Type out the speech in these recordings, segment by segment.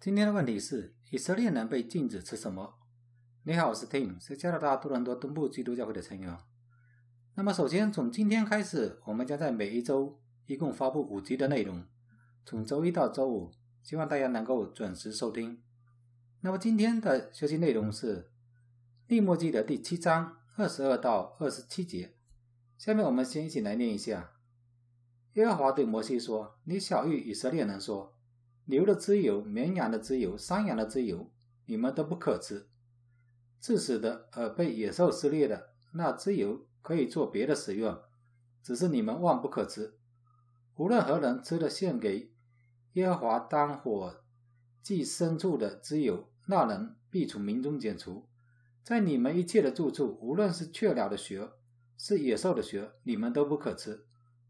今天的问题是：以色列人被禁止吃什么？你好，我是 Tim，是加拿大多伦多东部基督教会的成员。那么，首先从今天开始，我们将在每一周一共发布五集的内容。从周一到周五，希望大家能够准时收听。那么今天的学习内容是《利莫记》的第七章二十二到二十七节。下面我们先一起来念一下：耶和华对摩西说：“你小谕以色列人说，牛的脂油、绵羊的脂油、山羊的脂油，你们都不可吃。致死的，而被野兽撕裂的，那脂油可以做别的使用，只是你们万不可吃。无论何人吃了献给。”耶和华当火祭牲畜的，只有那人必从民中剪除。在你们一切的住处，无论是雀鸟的穴，是野兽的穴，你们都不可吃。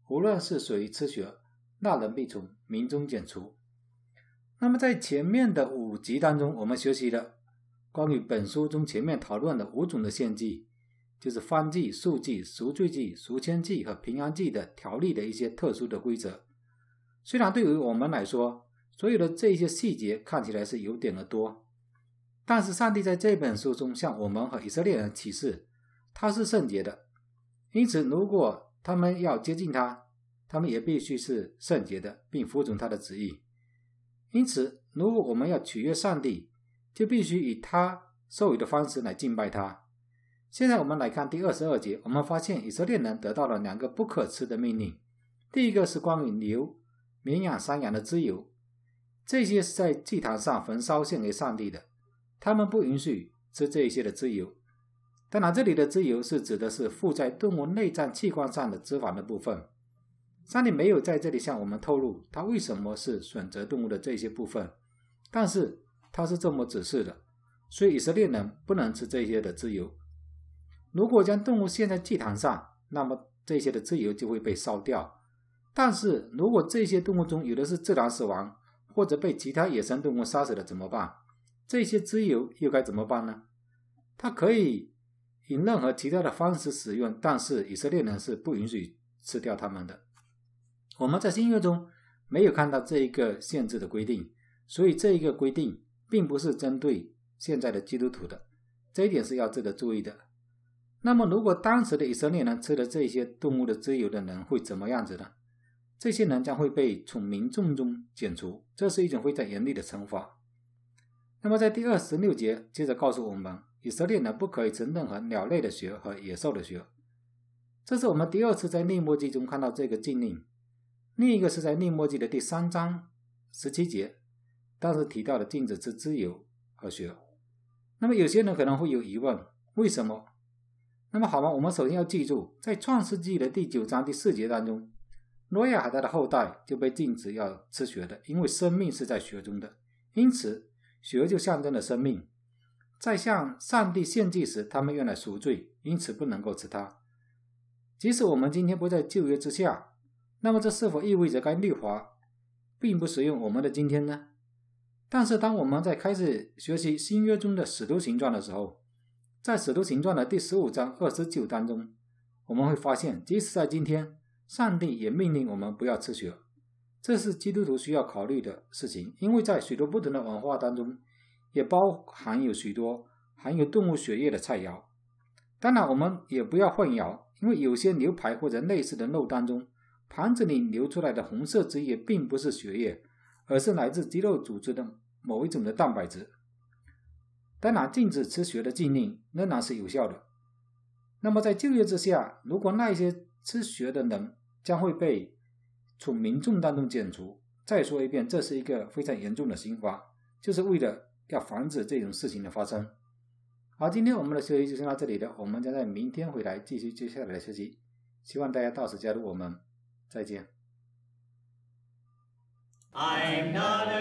无论是谁吃穴，那人必从民中剪除。那么，在前面的五集当中，我们学习了关于本书中前面讨论的五种的献祭，就是方祭、素祭、赎罪祭、赎愆祭和平安祭的条例的一些特殊的规则。虽然对于我们来说，所有的这些细节看起来是有点的多，但是上帝在这本书中向我们和以色列人启示，他是圣洁的，因此如果他们要接近他，他们也必须是圣洁的，并服从他的旨意。因此，如果我们要取悦上帝，就必须以他授予的方式来敬拜他。现在我们来看第二十二节，我们发现以色列人得到了两个不可吃的命令，第一个是关于牛。绵羊、山羊的脂油，这些是在祭坛上焚烧献给上帝的。他们不允许吃这些的自由。当然，这里的自由是指的是附在动物内脏器官上的脂肪的部分。上帝没有在这里向我们透露他为什么是选择动物的这些部分，但是他是这么指示的：，所以以色列人不能吃这些的自由。如果将动物献在祭坛上，那么这些的自由就会被烧掉。但是如果这些动物中有的是自然死亡，或者被其他野生动物杀死了怎么办？这些脂油又该怎么办呢？它可以以任何其他的方式使用，但是以色列人是不允许吃掉它们的。我们在新约中没有看到这一个限制的规定，所以这一个规定并不是针对现在的基督徒的，这一点是要值得注意的。那么，如果当时的以色列人吃了这些动物的自油的人会怎么样子呢？这些人将会被从民众中剪除，这是一种非常严厉的惩罚。那么，在第二十六节接着告诉我们，以色列人不可以吃任何鸟类的血和野兽的血。这是我们第二次在内摩记中看到这个禁令，另一个是在内摩记的第三章十七节，当时提到的禁止吃脂油和血。那么，有些人可能会有疑问，为什么？那么，好吧，我们首先要记住，在创世纪的第九章第四节当中。诺亚海代的后代就被禁止要吃血的，因为生命是在血中的，因此血就象征了生命。在向上帝献祭时，他们用来赎罪，因此不能够吃它。即使我们今天不在旧约之下，那么这是否意味着该律法并不适用我们的今天呢？但是当我们在开始学习新约中的使徒形状的时候，在使徒形状的第十五章二十九当中，我们会发现，即使在今天。上帝也命令我们不要吃血，这是基督徒需要考虑的事情。因为在许多不同的文化当中，也包含有许多含有动物血液的菜肴。当然，我们也不要混淆，因为有些牛排或者类似的肉当中，盘子里流出来的红色汁液并不是血液，而是来自肌肉组织的某一种的蛋白质。当然，禁止吃血的禁令仍然是有效的。那么，在就业之下，如果那一些。吃血的人将会被从民众当中减除。再说一遍，这是一个非常严重的刑罚，就是为了要防止这种事情的发生。好，今天我们的学习就先到这里了，我们将在明天回来继续接下来的学习。希望大家到此加入我们，再见。I'm not